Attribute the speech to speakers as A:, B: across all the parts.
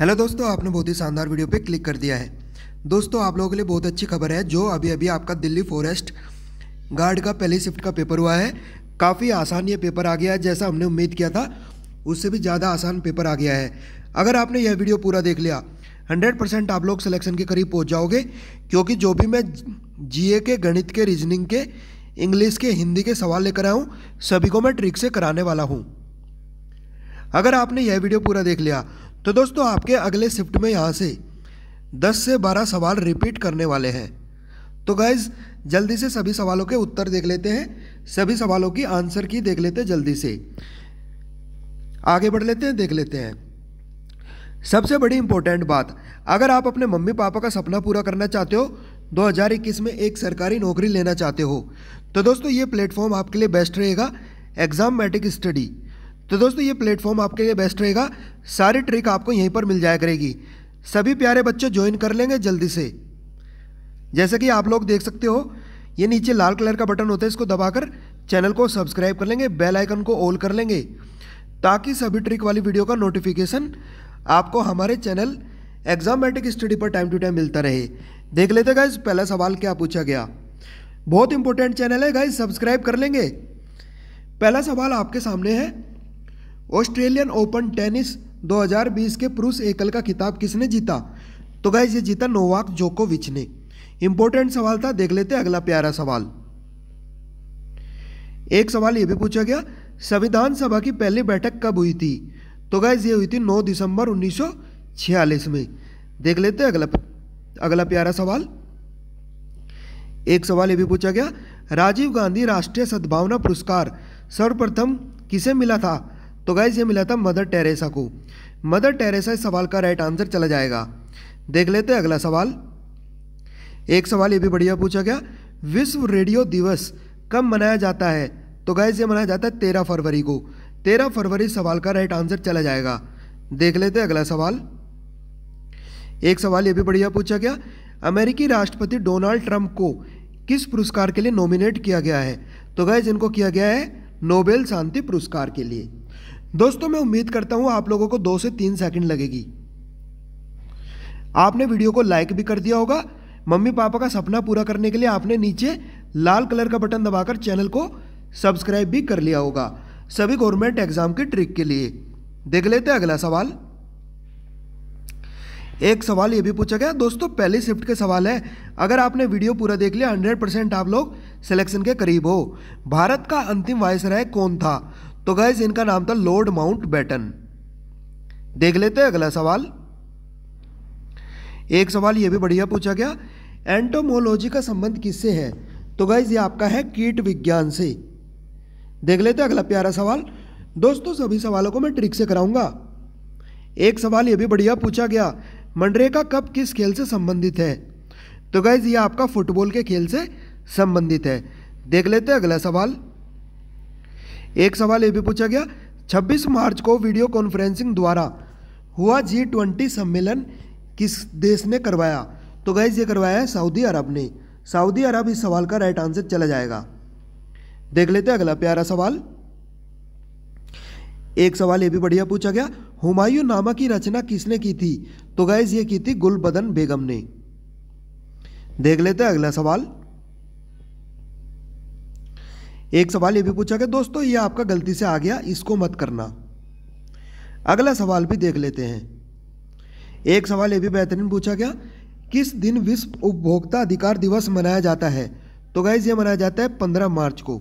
A: hello दोस्तों आपने बहुत ही शानदार वीडियो पे क्लिक कर दिया है दोस्तों आप लोगों के लिए बहुत अच्छी खबर है जो अभी अभी आपका दिल्ली फॉरेस्ट गार्ड का पहली शिफ्ट का पेपर हुआ है काफ़ी आसान ये पेपर आ गया है जैसा हमने उम्मीद किया था उससे भी ज़्यादा आसान पेपर आ गया है अगर आपने यह वीडियो पूरा देख लिया हंड्रेड परसेंट आप लोग सिलेक्शन के करीब पहुँच जाओगे क्योंकि जो भी मैं जी के गणित के रीजनिंग के इंग्लिश के हिंदी के सवाल लेकर आया हूँ सभी को मैं ट्रिक से कराने वाला हूँ अगर आपने यह वीडियो पूरा देख लिया तो दोस्तों आपके अगले शिफ्ट में यहाँ से 10 से 12 सवाल रिपीट करने वाले हैं तो गाइज जल्दी से सभी सवालों के उत्तर देख लेते हैं सभी सवालों की आंसर की देख लेते हैं जल्दी से आगे बढ़ लेते हैं देख लेते हैं सबसे बड़ी इंपॉर्टेंट बात अगर आप अपने मम्मी पापा का सपना पूरा करना चाहते हो 2021 में एक सरकारी नौकरी लेना चाहते हो तो दोस्तों ये प्लेटफॉर्म आपके लिए बेस्ट रहेगा एग्जाम मैटिक स्टडी तो दोस्तों ये प्लेटफॉर्म आपके लिए बेस्ट रहेगा सारी ट्रिक आपको यहीं पर मिल जाया करेगी सभी प्यारे बच्चे ज्वाइन कर लेंगे जल्दी से जैसे कि आप लोग देख सकते हो ये नीचे लाल कलर का बटन होता है इसको दबाकर चैनल को सब्सक्राइब कर लेंगे बेल आइकन को ऑल कर लेंगे ताकि सभी ट्रिक वाली वीडियो का नोटिफिकेशन आपको हमारे चैनल एग्जामेटिक स्टडी पर टाइम टू टाइम मिलता रहे देख लेते गाइज पहला सवाल क्या पूछा गया बहुत इंपॉर्टेंट चैनल है गाइज सब्सक्राइब कर लेंगे पहला सवाल आपके सामने है ऑस्ट्रेलियन ओपन टेनिस 2020 के पुरुष एकल का खिताब किसने जीता तो गाइज ये जीता नोवाक जोकोविच ने इंपॉर्टेंट सवाल था देख लेते अगला प्यारा सवाल एक सवाल ये भी पूछा गया संविधान सभा की पहली बैठक कब हुई थी तो गाइज ये हुई थी 9 दिसंबर 1946 में देख लेते अगला अगला प्यारा सवाल एक सवाल ये भी पूछा गया राजीव गांधी राष्ट्रीय सद्भावना पुरस्कार सर्वप्रथम किसे मिला था तो गाइज ये मिला था मदर टेरेसा को मदर टेरेसा इस सवाल का राइट आंसर चला जाएगा देख लेते हैं अगला सवाल एक सवाल ये भी बढ़िया पूछा गया विश्व रेडियो दिवस कब मनाया जाता है तो गाइज ये मनाया जाता है तेरह फरवरी को तेरह फरवरी सवाल का राइट आंसर चला जाएगा देख लेते हैं अगला सवाल एक सवाल ये भी बढ़िया पूछा गया अमेरिकी राष्ट्रपति डोनाल्ड ट्रंप को किस पुरस्कार के लिए नॉमिनेट किया गया है तो गाइज इनको किया गया है नोबेल शांति पुरस्कार के लिए दोस्तों मैं उम्मीद करता हूँ आप लोगों को दो से तीन सेकंड लगेगी आपने वीडियो को लाइक भी कर दिया होगा मम्मी पापा का सपना पूरा करने के लिए आपने नीचे लाल कलर का बटन दबाकर चैनल को सब्सक्राइब भी कर लिया होगा सभी गवर्नमेंट एग्जाम के ट्रिक के लिए देख लेते हैं अगला सवाल एक सवाल ये भी पूछा गया दोस्तों पहले शिफ्ट के सवाल है अगर आपने वीडियो पूरा देख लिया 100 परसेंट आप लोग सिलेक्शन के करीब हो भारत का अंतिम वायसराय कौन था तो गैस इनका नाम था लॉर्ड माउंट बैटन देख लेते हैं अगला सवाल एक सवाल ये भी बढ़िया पूछा गया एंटोमोलॉजी का संबंध किससे है तो गैस ये आपका है कीट विज्ञान से देख लेते हैं अगला प्यारा सवाल दोस्तों सभी सवालों को मैं ट्रिक से कराऊंगा एक सवाल ये भी बढ़िया पूछा गया मनरेगा कप किस खेल से संबंधित है तो गैस ये आपका फुटबॉल के खेल से संबंधित है देख लेते हैं अगला सवाल एक सवाल ये भी पूछा गया 26 मार्च को वीडियो कॉन्फ्रेंसिंग द्वारा हुआ जी ट्वेंटी सम्मेलन किस देश ने करवाया तो गैस ये करवाया है सऊदी अरब ने सऊदी अरब इस सवाल का राइट आंसर चला जाएगा देख लेते अगला प्यारा सवाल एक सवाल ये भी बढ़िया पूछा गया हुमायूं नामा की रचना किसने की थी तो गैस ये की थी गुलबदन बेगम ने देख लेते अगला सवाल एक सवाल ये भी पूछा गया दोस्तों ये आपका गलती से आ गया इसको मत करना अगला सवाल भी देख लेते हैं एक सवाल ये भी बेहतरीन पूछा गया किस दिन विश्व उपभोक्ता अधिकार दिवस मनाया जाता है तो गाइज ये मनाया जाता है पंद्रह मार्च को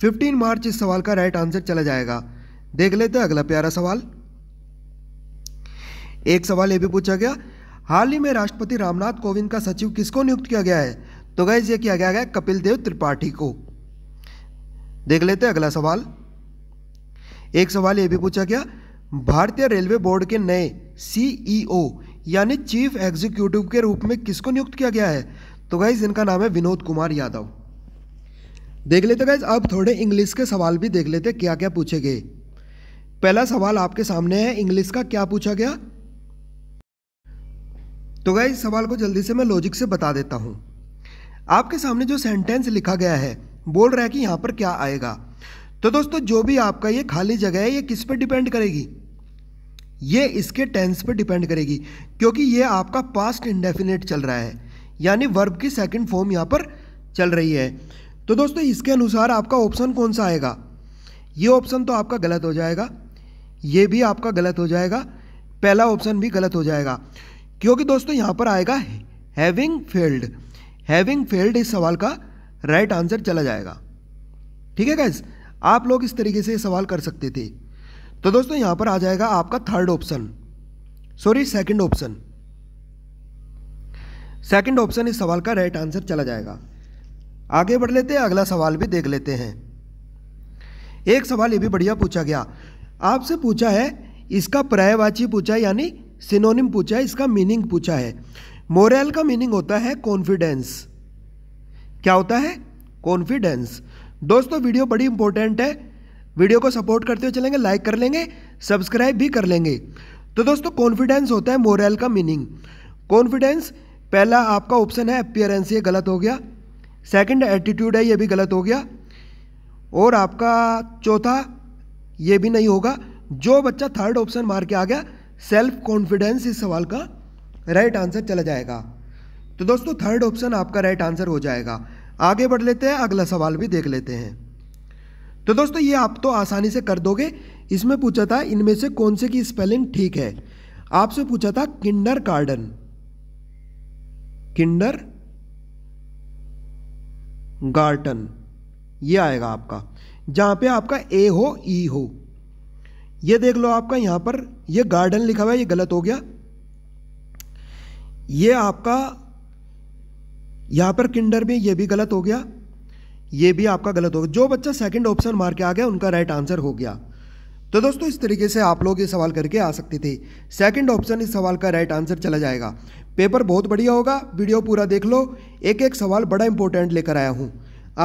A: फिफ्टीन मार्च इस सवाल का राइट आंसर चला जाएगा देख लेते हैं अगला प्यारा सवाल एक सवाल ये भी पूछा गया हाल ही में राष्ट्रपति रामनाथ कोविंद का सचिव किसको नियुक्त किया गया है तो गाइज ये किया गया है कपिल देव त्रिपाठी को देख लेते हैं अगला सवाल एक सवाल ये भी पूछा गया भारतीय रेलवे बोर्ड के नए सीईओ e यानी चीफ एग्जीक्यूटिव के रूप में किसको नियुक्त किया गया है तो गाइज इनका नाम है विनोद कुमार यादव देख लेते गाइज अब थोड़े इंग्लिश के सवाल भी देख लेते क्या क्या पूछे गए पहला सवाल आपके सामने है इंग्लिश का क्या पूछा गया तो गाइज सवाल को जल्दी से मैं लॉजिक से बता देता हूं आपके सामने जो सेंटेंस लिखा गया है बोल रहा है कि यहाँ पर क्या आएगा तो दोस्तों जो भी आपका ये खाली जगह है ये किस पर डिपेंड करेगी ये इसके टेंस पर डिपेंड करेगी क्योंकि ये आपका पास्ट इंडेफिनेट चल रहा है यानी वर्ब की सेकंड फॉर्म यहाँ पर चल रही है तो दोस्तों इसके अनुसार आपका ऑप्शन कौन सा आएगा ये ऑप्शन तो आपका गलत हो जाएगा ये भी आपका गलत हो जाएगा पहला ऑप्शन भी गलत हो जाएगा क्योंकि दोस्तों यहाँ पर आएगा हैविंग फेल्ड हैविंग फेल्ड इस सवाल का राइट आंसर चला जाएगा ठीक है गैस आप लोग इस तरीके से सवाल कर सकते थे तो दोस्तों यहां पर आ जाएगा आपका third option sorry second option second option इस सवाल का राइट आंसर चला जाएगा आगे बढ़ लेते हैं अगला सवाल भी देख लेते हैं एक सवाल ये भी बढ़िया पूछा गया आपसे पूछा है इसका पर्यायवाची पूछा यानी सिनोनिम पूछा है इसका मीनिंग पूछा है मोरल का मीनिंग होता है कॉन्फिडेंस क्या होता है कॉन्फिडेंस दोस्तों वीडियो बड़ी इंपॉर्टेंट है वीडियो को सपोर्ट करते हुए चलेंगे लाइक कर लेंगे सब्सक्राइब भी कर लेंगे तो दोस्तों कॉन्फिडेंस होता है मोरल का मीनिंग कॉन्फिडेंस पहला आपका ऑप्शन है अपियरेंस ये गलत हो गया सेकंड एटीट्यूड है ये भी गलत हो गया और आपका चौथा ये भी नहीं होगा जो बच्चा थर्ड ऑप्शन मार के आ गया सेल्फ कॉन्फिडेंस इस सवाल का राइट right आंसर चला जाएगा तो दोस्तों थर्ड ऑप्शन आपका राइट आंसर हो जाएगा आगे बढ़ लेते हैं अगला सवाल भी देख लेते हैं तो दोस्तों ये आप तो आसानी से कर दोगे इसमें पूछा था इनमें से कौन से की स्पेलिंग ठीक है आपसे पूछा था किंडर गार्डन किंडर गार्टन ये आएगा आपका जहां पे आपका ए हो ई e हो ये देख लो आपका यहां पर ये गार्डन लिखा हुआ है ये गलत हो गया ये आपका यहाँ पर किंडर में ये भी गलत हो गया ये भी आपका गलत हो गया जो बच्चा सेकंड ऑप्शन मार के आ गया उनका राइट आंसर हो गया तो दोस्तों इस तरीके से आप लोग ये सवाल करके आ सकते थे सेकंड ऑप्शन इस सवाल का राइट आंसर चला जाएगा पेपर बहुत बढ़िया होगा वीडियो पूरा देख लो एक एक सवाल बड़ा इंपॉर्टेंट लेकर आया हूँ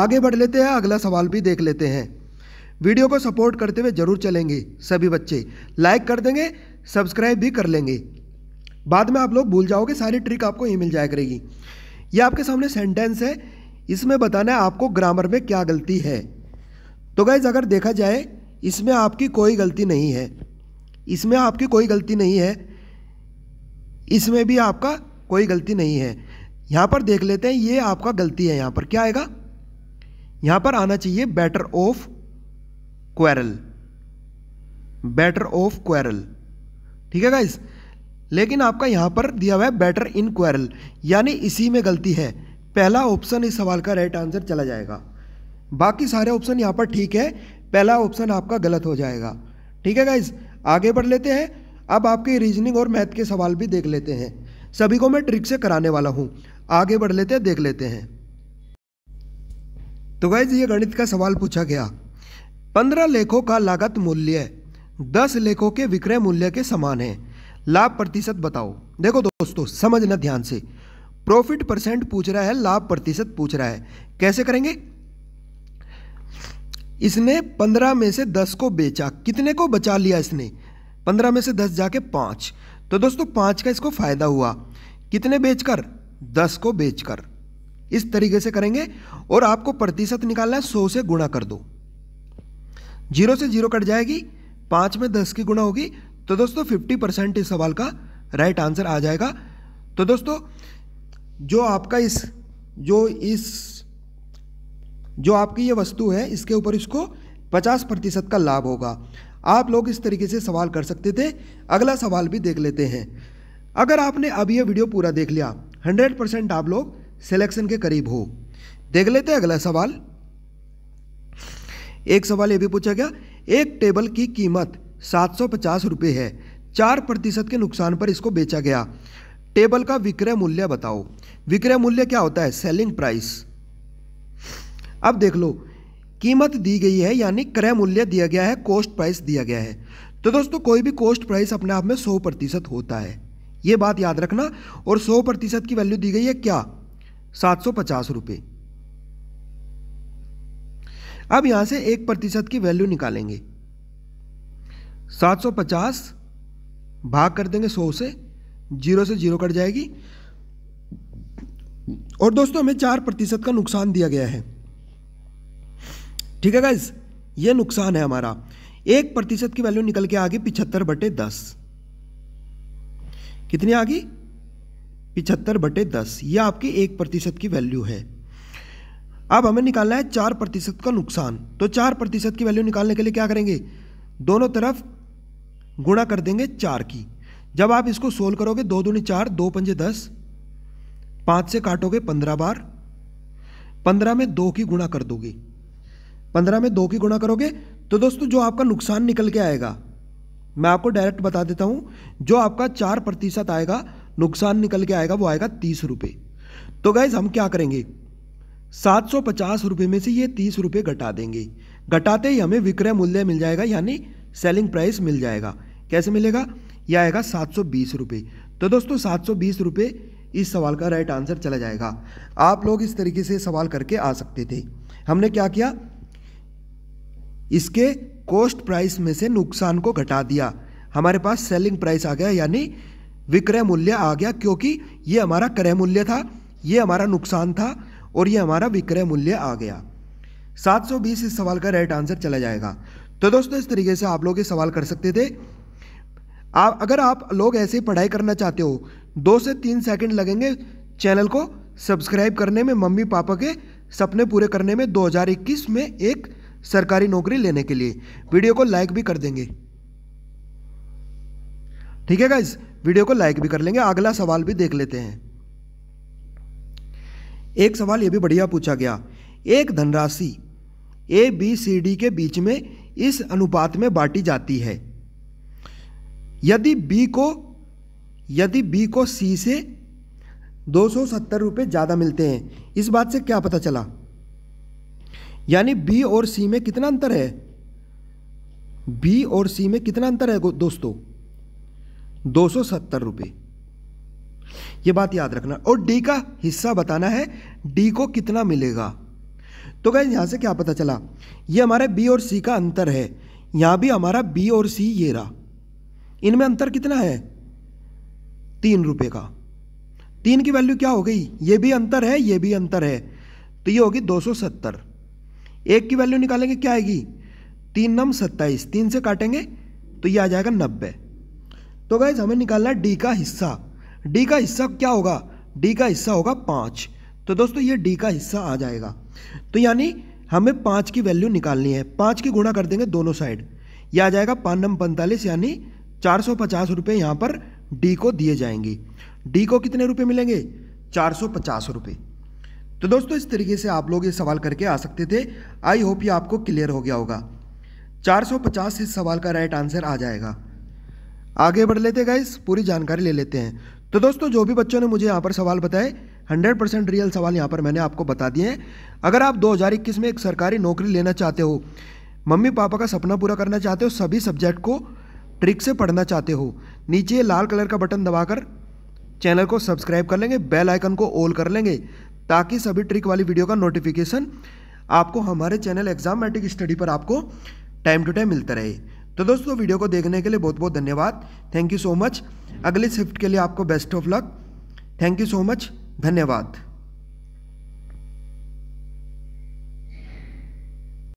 A: आगे बढ़ लेते हैं अगला सवाल भी देख लेते हैं वीडियो को सपोर्ट करते हुए ज़रूर चलेंगे सभी बच्चे लाइक कर देंगे सब्सक्राइब भी कर लेंगे बाद में आप लोग भूल जाओगे सारी ट्रिक आपको ही मिल जाएगी करेगी ये आपके सामने सेंटेंस है इसमें बताना है आपको ग्रामर में क्या गलती है तो गाइज अगर देखा जाए इसमें आपकी कोई गलती नहीं है इसमें आपकी कोई गलती नहीं है इसमें भी आपका कोई गलती नहीं है यहाँ पर देख लेते हैं ये आपका गलती है यहाँ पर क्या आएगा यहाँ पर आना चाहिए बैटर ऑफ क्वेरल बैटर ऑफ क्वेरल ठीक है गाइज लेकिन आपका यहाँ पर दिया हुआ है बेटर इन क्वेरल यानी इसी में गलती है पहला ऑप्शन इस सवाल का राइट आंसर चला जाएगा बाकी सारे ऑप्शन यहाँ पर ठीक है पहला ऑप्शन आपका गलत हो जाएगा ठीक है गाइज आगे बढ़ लेते हैं अब आपके रीजनिंग और मैथ के सवाल भी देख लेते हैं सभी को मैं ट्रिक से कराने वाला हूँ आगे बढ़ लेते हैं देख लेते हैं तो गाइज ये गणित का सवाल पूछा गया पंद्रह लेखों का लागत मूल्य दस लेखों के विक्रय मूल्य के समान है लाभ प्रतिशत बताओ देखो दोस्तों समझना ध्यान से प्रॉफिट परसेंट पूछ रहा है लाभ प्रतिशत पूछ रहा है कैसे करेंगे इसने पंद्रह में से दस को बेचा कितने को बचा लिया इसने पंद्रह में से दस जाके पांच तो दोस्तों पांच का इसको फायदा हुआ कितने बेचकर दस को बेचकर इस तरीके से करेंगे और आपको प्रतिशत निकालना है सौ से गुणा कर दो जीरो से जीरो कट जाएगी पांच में दस की गुणा होगी तो दोस्तों फिफ्टी परसेंट इस सवाल का राइट आंसर आ जाएगा तो दोस्तों जो आपका इस जो इस जो आपकी ये वस्तु है इसके ऊपर इसको पचास प्रतिशत का लाभ होगा आप लोग इस तरीके से सवाल कर सकते थे अगला सवाल भी देख लेते हैं अगर आपने अब ये वीडियो पूरा देख लिया हंड्रेड परसेंट आप लोग सिलेक्शन के करीब हो देख लेते हैं अगला सवाल एक सवाल ये भी पूछा गया एक टेबल की कीमत सात सौ पचास रुपये है चार प्रतिशत के नुकसान पर इसको बेचा गया टेबल का विक्रय मूल्य बताओ विक्रय मूल्य क्या होता है सेलिंग प्राइस अब देख लो कीमत दी गई है यानी क्रय मूल्य दिया गया है कॉस्ट प्राइस दिया गया है तो दोस्तों कोई भी कॉस्ट प्राइस अपने आप में सौ प्रतिशत होता है ये बात याद रखना और सौ प्रतिशत की वैल्यू दी गई है क्या सात सौ पचास रुपये अब यहां से एक प्रतिशत की वैल्यू निकालेंगे 750 भाग कर देंगे 100 से जीरो से जीरो कट जाएगी और दोस्तों हमें चार प्रतिशत का नुकसान दिया गया है ठीक है गाइज ये नुकसान है हमारा एक प्रतिशत की वैल्यू निकल के आ गई पिछहत्तर बटे दस कितनी आ गई पिछहत्तर बटे दस ये आपकी एक प्रतिशत की वैल्यू है अब हमें निकालना है चार प्रतिशत का नुकसान तो चार प्रतिशत की वैल्यू निकालने के लिए क्या करेंगे दोनों तरफ गुणा कर देंगे चार की जब आप इसको सोल्व करोगे दो दूनी चार दो पंजे दस पाँच से काटोगे पंद्रह बार पंद्रह में दो की गुणा कर दोगे पंद्रह में दो की गुणा करोगे तो दोस्तों जो आपका नुकसान निकल के आएगा मैं आपको डायरेक्ट बता देता हूँ जो आपका चार प्रतिशत आएगा नुकसान निकल के आएगा वो आएगा तीस रुपये तो गैज़ हम क्या करेंगे सात सौ पचास रुपये में से ये तीस रुपये घटा देंगे घटाते ही हमें विक्रय मूल्य मिल जाएगा यानी सेलिंग प्राइस मिल जाएगा कैसे मिलेगा यह आएगा सात सौ बीस रुपये तो दोस्तों सात सौ बीस रुपये इस सवाल का राइट आंसर चला जाएगा आप लोग इस तरीके से सवाल करके आ सकते थे हमने क्या किया इसके कॉस्ट प्राइस में से नुकसान को घटा दिया हमारे पास सेलिंग प्राइस आ गया यानी विक्रय मूल्य आ गया क्योंकि ये हमारा क्रय मूल्य था ये हमारा नुकसान था और ये हमारा विक्रय मूल्य आ गया 720 इस सवाल का राइट आंसर चला जाएगा तो दोस्तों इस तरीके से आप लोग ये सवाल कर सकते थे आप अगर आप लोग ऐसे पढ़ाई करना चाहते हो दो से तीन सेकंड लगेंगे चैनल को सब्सक्राइब करने में मम्मी पापा के सपने पूरे करने में 2021 में एक सरकारी नौकरी लेने के लिए वीडियो को लाइक भी कर देंगे ठीक है गाइज वीडियो को लाइक भी कर लेंगे अगला सवाल भी देख लेते हैं एक सवाल यह भी बढ़िया पूछा गया एक धनराशि ए बी सी डी के बीच में इस अनुपात में बांटी जाती है यदि बी को यदि बी को सी से दो सौ सत्तर रुपये ज़्यादा मिलते हैं इस बात से क्या पता चला यानी बी और सी में कितना अंतर है बी और सी में कितना अंतर है दोस्तों दो सौ सत्तर रुपये ये बात याद रखना और डी का हिस्सा बताना है डी को कितना मिलेगा तो गए यहाँ से क्या पता चला ये हमारे बी और सी का अंतर है यहाँ भी हमारा बी और सी ये रहा इनमें अंतर कितना है तीन रुपये का तीन की वैल्यू क्या हो गई ये भी अंतर है ये भी अंतर है तो ये होगी दो सौ सत्तर एक की वैल्यू निकालेंगे क्या आएगी तीन नम सत्ताईस तीन से काटेंगे तो ये आ जाएगा नब्बे तो गैज हमें निकालना है डी का हिस्सा डी का हिस्सा क्या होगा डी का हिस्सा होगा पाँच तो दोस्तों ये डी का हिस्सा आ जाएगा तो यानी हमें पाँच की वैल्यू निकालनी है पाँच की गुणा कर देंगे दोनों साइड यह आ जाएगा पान नम पैंतालीस यानी चार सौ पचास रुपये यहाँ पर डी को दिए जाएंगे डी को कितने रुपये मिलेंगे चार सौ पचास रुपये तो दोस्तों इस तरीके से आप लोग ये सवाल करके आ सकते थे आई होप ये आपको क्लियर हो गया होगा चार सौ पचास इस सवाल का राइट आंसर आ जाएगा आगे बढ़ लेते गाइस पूरी जानकारी ले लेते हैं तो दोस्तों जो भी बच्चों ने मुझे यहाँ पर सवाल बताए हंड्रेड परसेंट रियल सवाल यहाँ पर मैंने आपको बता दिए हैं अगर आप इक्कीस में एक सरकारी नौकरी लेना चाहते हो मम्मी पापा का सपना पूरा करना चाहते हो सभी सब्जेक्ट को ट्रिक से पढ़ना चाहते हो नीचे लाल कलर का बटन दबाकर चैनल को सब्सक्राइब कर लेंगे बेल आइकन को ऑल कर लेंगे ताकि सभी ट्रिक वाली वीडियो का नोटिफिकेशन आपको हमारे चैनल एग्जामेटिक स्टडी पर आपको टाइम टू टाइम मिलता रहे तो दोस्तों वीडियो को देखने के लिए बहुत बहुत धन्यवाद थैंक यू सो मच अगले शिफ्ट के लिए आपको best of luck thank you so much धन्यवाद